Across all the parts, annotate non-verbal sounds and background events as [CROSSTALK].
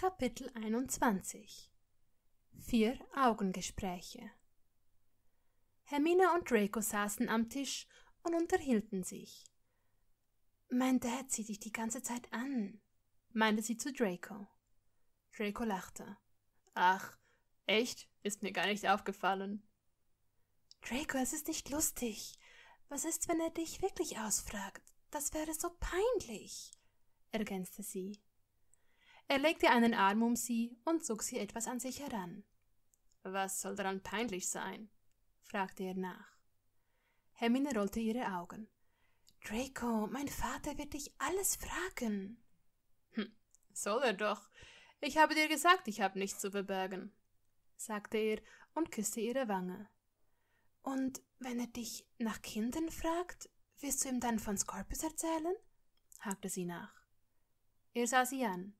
Kapitel 21 Vier Augengespräche Hermine und Draco saßen am Tisch und unterhielten sich. Mein Dad sieht dich die ganze Zeit an, meinte sie zu Draco. Draco lachte. Ach, echt? Ist mir gar nicht aufgefallen. Draco, es ist nicht lustig. Was ist, wenn er dich wirklich ausfragt? Das wäre so peinlich, ergänzte sie. Er legte einen Arm um sie und zog sie etwas an sich heran. Was soll daran peinlich sein? fragte er nach. Hermine rollte ihre Augen. Draco, mein Vater wird dich alles fragen. Hm, soll er doch. Ich habe dir gesagt, ich habe nichts zu verbergen, sagte er und küsste ihre Wange. Und wenn er dich nach Kindern fragt, wirst du ihm dann von Scorpius erzählen? hakte sie nach. Er sah sie an.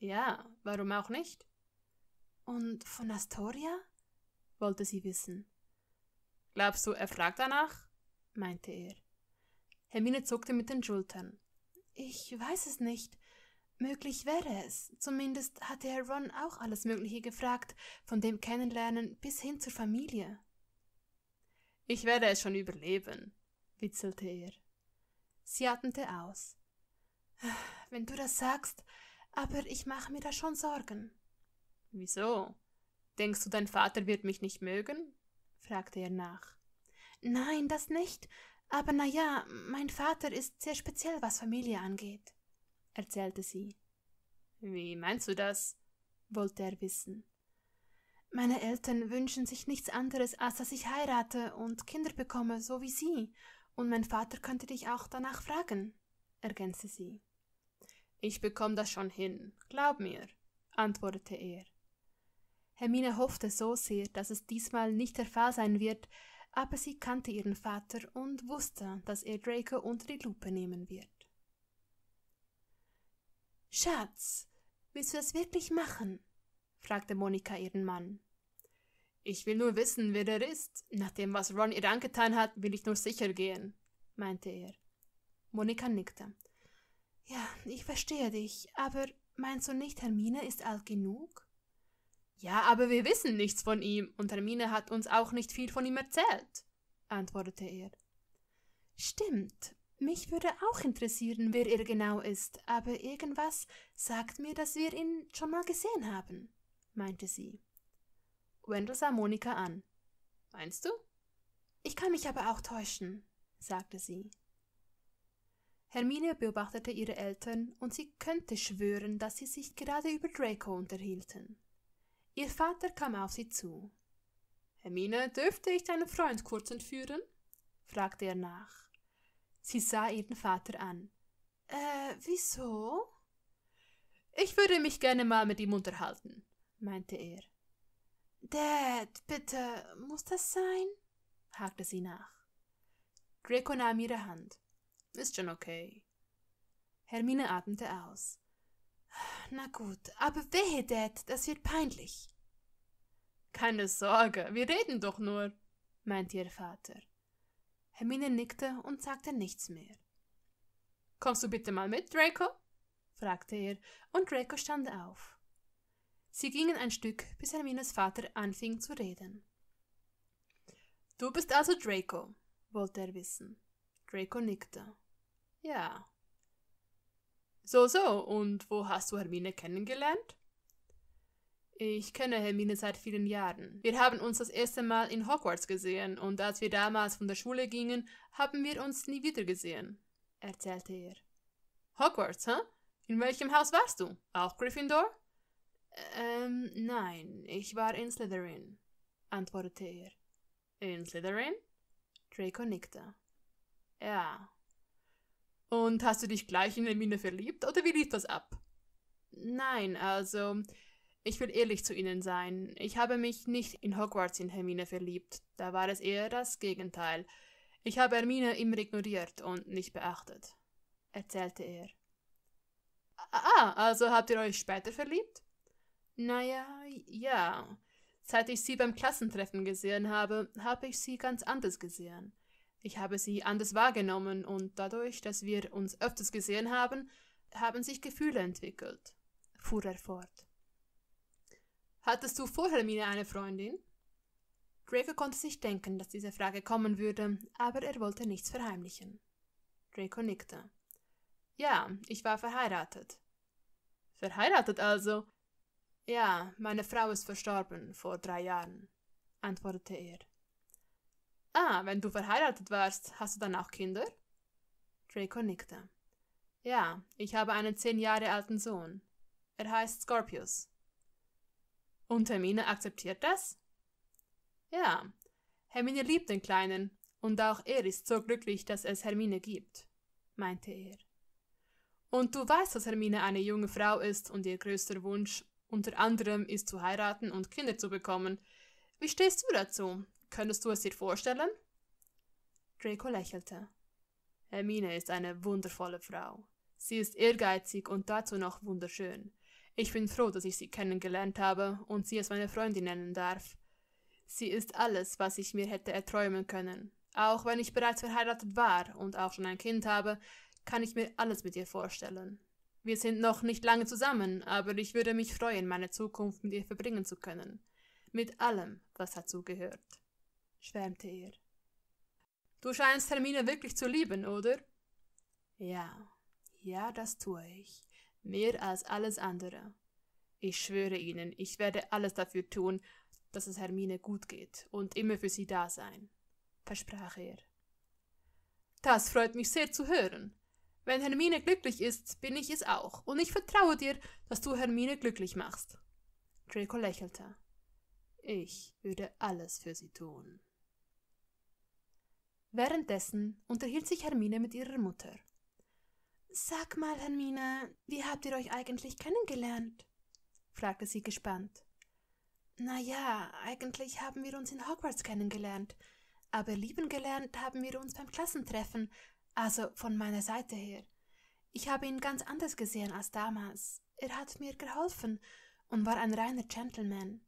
Ja, warum auch nicht? Und von Astoria? wollte sie wissen. Glaubst du, er fragt danach? meinte er. Hermine zuckte mit den Schultern. Ich weiß es nicht. Möglich wäre es. Zumindest hatte Herr Ron auch alles Mögliche gefragt, von dem Kennenlernen bis hin zur Familie. Ich werde es schon überleben, witzelte er. Sie atmete aus. Wenn du das sagst, aber ich mache mir da schon Sorgen. Wieso? Denkst du, dein Vater wird mich nicht mögen? fragte er nach. Nein, das nicht. Aber na ja, mein Vater ist sehr speziell, was Familie angeht, erzählte sie. Wie meinst du das? wollte er wissen. Meine Eltern wünschen sich nichts anderes, als dass ich heirate und Kinder bekomme, so wie sie, und mein Vater könnte dich auch danach fragen, ergänzte sie. Ich bekomme das schon hin, glaub mir, antwortete er. Hermine hoffte so sehr, dass es diesmal nicht der Fall sein wird, aber sie kannte ihren Vater und wusste, dass er Draco unter die Lupe nehmen wird. Schatz, willst du das wirklich machen? fragte Monika ihren Mann. Ich will nur wissen, wer er ist. Nach dem, was Ron ihr angetan hat, will ich nur sicher gehen, meinte er. Monika nickte. Ja, ich verstehe dich, aber meinst du nicht, Hermine ist alt genug? Ja, aber wir wissen nichts von ihm, und Hermine hat uns auch nicht viel von ihm erzählt, antwortete er. Stimmt, mich würde auch interessieren, wer er genau ist, aber irgendwas sagt mir, dass wir ihn schon mal gesehen haben, meinte sie. Wendel sah Monika an. Meinst du? Ich kann mich aber auch täuschen, sagte sie hermine beobachtete ihre eltern und sie könnte schwören dass sie sich gerade über draco unterhielten ihr vater kam auf sie zu hermine dürfte ich deinen freund kurz entführen fragte er nach sie sah ihren vater an äh wieso ich würde mich gerne mal mit ihm unterhalten meinte er Dad, bitte, muss das sein? hakte sie nach. Draco nahm ihre Hand. Ist schon okay. Hermine atmete aus. Na gut, aber wehe, Dad, das wird peinlich. Keine Sorge, wir reden doch nur, meinte ihr Vater. Hermine nickte und sagte nichts mehr. Kommst du bitte mal mit, Draco? fragte er, und Draco stand auf. Sie gingen ein Stück, bis Hermines Vater anfing zu reden. Du bist also Draco, wollte er wissen. Draco nickte. Ja. So, so, und wo hast du Hermine kennengelernt? Ich kenne Hermine seit vielen Jahren. Wir haben uns das erste Mal in Hogwarts gesehen und als wir damals von der Schule gingen, haben wir uns nie wieder gesehen, erzählte er. Hogwarts, hä? Huh? In welchem Haus warst du? Auch Gryffindor? Ähm, nein, ich war in Slytherin, antwortete er. In Slytherin? Draco nickte. Ja. Und hast du dich gleich in Hermine verliebt oder wie lief das ab? Nein, also, ich will ehrlich zu Ihnen sein. Ich habe mich nicht in Hogwarts in Hermine verliebt. Da war es eher das Gegenteil. Ich habe Hermine immer ignoriert und nicht beachtet, erzählte er. Ah, ah also habt ihr euch später verliebt? Naja, ja. Seit ich sie beim Klassentreffen gesehen habe, habe ich sie ganz anders gesehen. Ich habe sie anders wahrgenommen und dadurch, dass wir uns öfters gesehen haben, haben sich Gefühle entwickelt, fuhr er fort. Hattest du vor Hermine eine Freundin? Draco konnte sich denken, dass diese Frage kommen würde, aber er wollte nichts verheimlichen. Draco nickte. Ja, ich war verheiratet. Verheiratet also? Ja, meine Frau ist verstorben vor drei Jahren, antwortete er. Ah, wenn du verheiratet warst, hast du dann auch Kinder? Draco nickte. Ja, ich habe einen zehn Jahre alten Sohn. Er heißt Scorpius. Und Hermine akzeptiert das? Ja, Hermine liebt den Kleinen, und auch er ist so glücklich, dass es Hermine gibt, meinte er. Und du weißt, dass Hermine eine junge Frau ist und ihr größter Wunsch unter anderem ist zu heiraten und Kinder zu bekommen. Wie stehst du dazu? Könntest du es dir vorstellen? Draco lächelte. Hermine ist eine wundervolle Frau. Sie ist ehrgeizig und dazu noch wunderschön. Ich bin froh, dass ich sie kennengelernt habe und sie als meine Freundin nennen darf. Sie ist alles, was ich mir hätte erträumen können. Auch wenn ich bereits verheiratet war und auch schon ein Kind habe, kann ich mir alles mit ihr vorstellen. Wir sind noch nicht lange zusammen, aber ich würde mich freuen, meine Zukunft mit ihr verbringen zu können. Mit allem, was dazu gehört schwärmte er. Du scheinst Hermine wirklich zu lieben, oder? Ja, ja, das tue ich. Mehr als alles andere. Ich schwöre Ihnen, ich werde alles dafür tun, dass es Hermine gut geht und immer für sie da sein, versprach er. Das freut mich sehr zu hören. Wenn Hermine glücklich ist, bin ich es auch, und ich vertraue dir, dass du Hermine glücklich machst. Draco lächelte. Ich würde alles für sie tun. Währenddessen unterhielt sich Hermine mit ihrer Mutter. Sag mal, Hermine, wie habt ihr euch eigentlich kennengelernt? fragte sie gespannt. Na ja, eigentlich haben wir uns in Hogwarts kennengelernt, aber lieben gelernt haben wir uns beim Klassentreffen, also von meiner Seite her. Ich habe ihn ganz anders gesehen als damals. Er hat mir geholfen und war ein reiner Gentleman.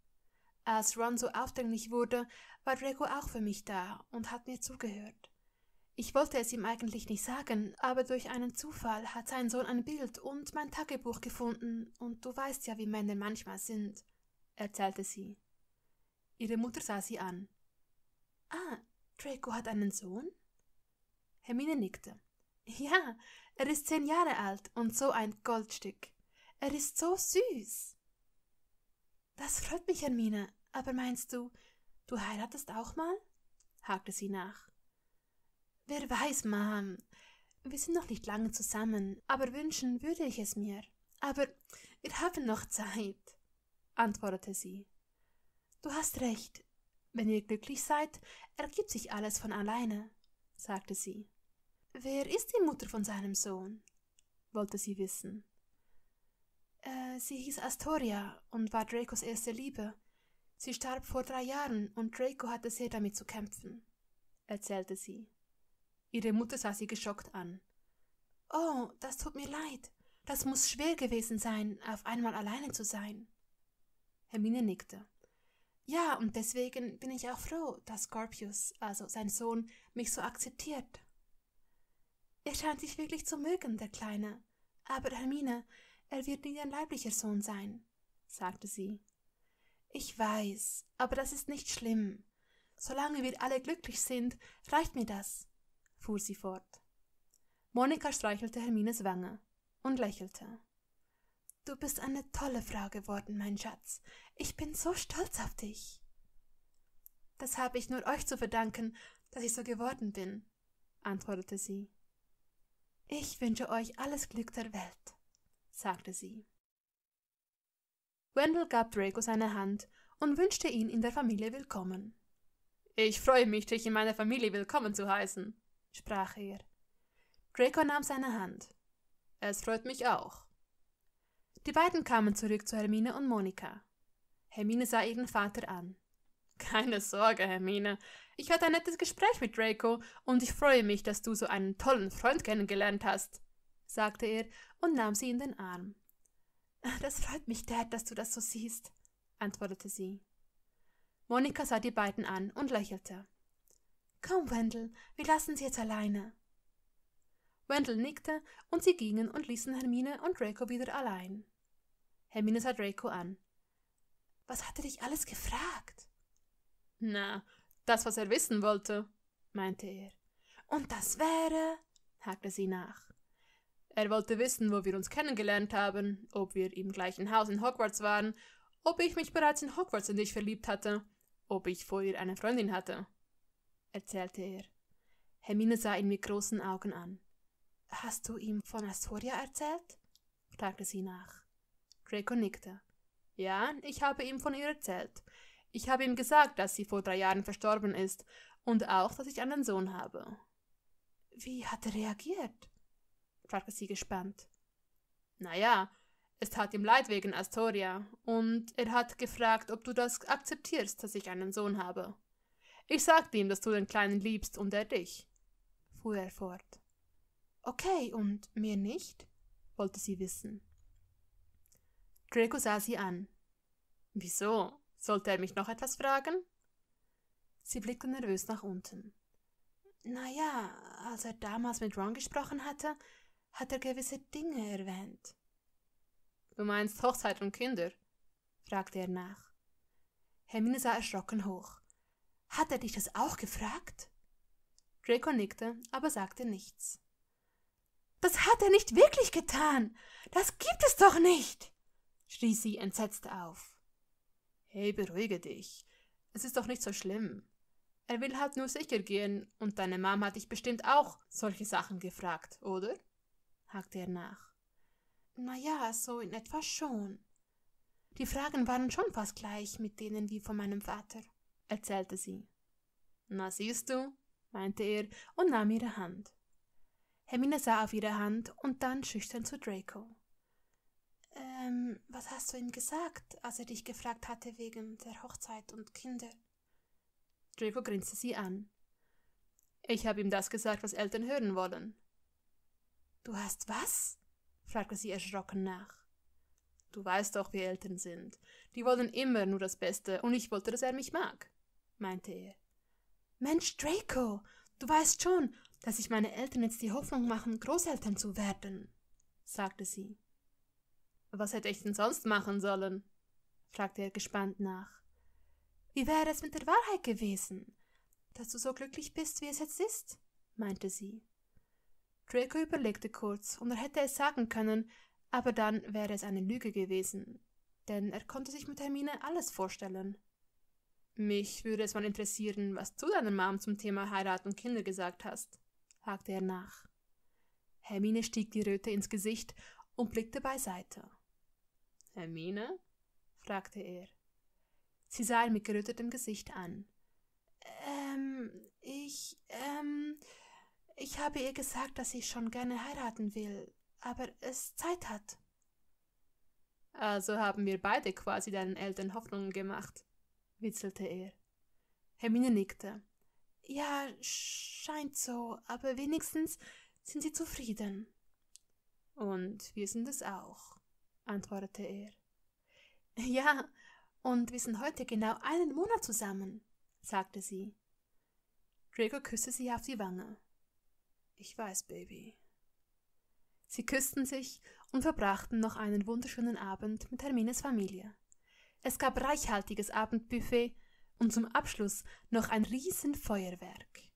Als Ron so aufdringlich wurde, war Draco auch für mich da und hat mir zugehört. Ich wollte es ihm eigentlich nicht sagen, aber durch einen Zufall hat sein Sohn ein Bild und mein Tagebuch gefunden, und du weißt ja, wie Männer manchmal sind, erzählte sie. Ihre Mutter sah sie an. Ah, Draco hat einen Sohn? Hermine nickte. Ja, er ist zehn Jahre alt und so ein Goldstück. Er ist so süß. Das freut mich, Hermine. Aber meinst du, du heiratest auch mal? hakte sie nach. Wer weiß, Mom. Wir sind noch nicht lange zusammen, aber wünschen würde ich es mir. Aber wir haben noch Zeit, antwortete sie. Du hast recht. Wenn ihr glücklich seid, ergibt sich alles von alleine, sagte sie. Wer ist die Mutter von seinem Sohn? wollte sie wissen. Sie hieß Astoria und war Dracos erste Liebe. Sie starb vor drei Jahren und Draco hatte sehr damit zu kämpfen, erzählte sie. Ihre Mutter sah sie geschockt an. Oh, das tut mir leid. Das muss schwer gewesen sein, auf einmal alleine zu sein. Hermine nickte. Ja, und deswegen bin ich auch froh, dass Scorpius, also sein Sohn, mich so akzeptiert. Er scheint dich wirklich zu mögen, der Kleine. Aber Hermine, er wird nie dein leiblicher Sohn sein, sagte sie. Ich weiß, aber das ist nicht schlimm. Solange wir alle glücklich sind, reicht mir das, fuhr sie fort. Monika streichelte Hermines Wange und lächelte. Du bist eine tolle Frau geworden, mein Schatz. Ich bin so stolz auf dich. Das habe ich nur euch zu verdanken, dass ich so geworden bin, antwortete sie. Ich wünsche euch alles Glück der Welt sagte sie. Wendell gab Draco seine Hand und wünschte ihn in der Familie willkommen. Ich freue mich, dich in meiner Familie willkommen zu heißen, sprach er. Draco nahm seine Hand. Es freut mich auch. Die beiden kamen zurück zu Hermine und Monika. Hermine sah ihren Vater an. Keine Sorge, Hermine. Ich hatte ein nettes Gespräch mit Draco und ich freue mich, dass du so einen tollen Freund kennengelernt hast, sagte er und nahm sie in den Arm. [LAUGHS] Das freut mich, Dad, dass du das so siehst, antwortete sie. Monika sah die beiden an und lächelte. Komm, Wendel, wir lassen sie jetzt alleine. Wendel nickte und sie gingen und ließen Hermine und Draco wieder allein. Hermine sah Draco an. Was hat er dich alles gefragt? Na, das, was er wissen wollte, meinte er. Und das wäre, hakte sie nach. Er wollte wissen, wo wir uns kennengelernt haben, ob wir im gleichen Haus in Hogwarts waren, ob ich mich bereits in Hogwarts in dich verliebt hatte, ob ich vorher eine Freundin hatte, erzählte er. Hermine sah ihn mit großen Augen an. Hast du ihm von Astoria erzählt? fragte sie nach. Draco nickte. Ja, ich habe ihm von ihr erzählt. Ich habe ihm gesagt, dass sie vor drei Jahren verstorben ist und auch, dass ich einen Sohn habe. Wie hat er reagiert? fragte sie gespannt. Naja, es tat ihm leid wegen Astoria und er hat gefragt, ob du das akzeptierst, dass ich einen Sohn habe. Ich sagte ihm, dass du den Kleinen liebst und er dich, fuhr er fort. Okay, und mir nicht? wollte sie wissen. Draco sah sie an. Wieso? Sollte er mich noch etwas fragen? Sie blickte nervös nach unten. Na ja, als er damals mit Ron gesprochen hatte, hat er gewisse Dinge erwähnt. Du meinst Hochzeit und Kinder? fragte er nach. Hermine sah erschrocken hoch. Hat er dich das auch gefragt? Draco nickte, aber sagte nichts. Das hat er nicht wirklich getan! Das gibt es doch nicht! schrie sie entsetzt auf. Hey, beruhige dich. Es ist doch nicht so schlimm. Er will halt nur sicher gehen und deine Mom hat dich bestimmt auch solche Sachen gefragt, oder? hakte er nach. Na ja, so in etwa schon. Die Fragen waren schon fast gleich mit denen wie von meinem Vater, erzählte sie. Na siehst du, meinte er und nahm ihre Hand. Hermine sah auf ihre Hand und dann schüchtern zu Draco. Ähm, was hast du ihm gesagt, als er dich gefragt hatte wegen der Hochzeit und Kinder? Draco grinste sie an. Ich habe ihm das gesagt, was Eltern hören wollen, Du hast was? fragte sie erschrocken nach. Du weißt doch, wie Eltern sind. Die wollen immer nur das Beste, und ich wollte, dass er mich mag, meinte er. Mensch, Draco, du weißt schon, dass ich meine Eltern jetzt die Hoffnung machen, Großeltern zu werden, sagte sie. Was hätte ich denn sonst machen sollen? fragte er gespannt nach. Wie wäre es mit der Wahrheit gewesen, dass du so glücklich bist, wie es jetzt ist? meinte sie. Draco überlegte kurz, und er hätte es sagen können, aber dann wäre es eine Lüge gewesen, denn er konnte sich mit Hermine alles vorstellen. Mich würde es mal interessieren, was du deiner Mom zum Thema Heirat und Kinder gesagt hast, hakte er nach. Hermine stieg die Röte ins Gesicht und blickte beiseite. Hermine? fragte er. Sie sah ihn mit gerötetem Gesicht an. Ähm, ich, ähm, ich habe ihr gesagt, dass ich schon gerne heiraten will, aber es Zeit hat. Also haben wir beide quasi deinen Eltern Hoffnungen gemacht, witzelte er. Hermine nickte. Ja, scheint so, aber wenigstens sind sie zufrieden. Und wir sind es auch, antwortete er. [LAUGHS] Ja, und wir sind heute genau einen Monat zusammen, sagte sie. Draco küsste sie auf die Wange. Ich weiß, Baby. Sie küssten sich und verbrachten noch einen wunderschönen Abend mit Hermines Familie. Es gab reichhaltiges Abendbuffet und zum Abschluss noch ein Riesenfeuerwerk.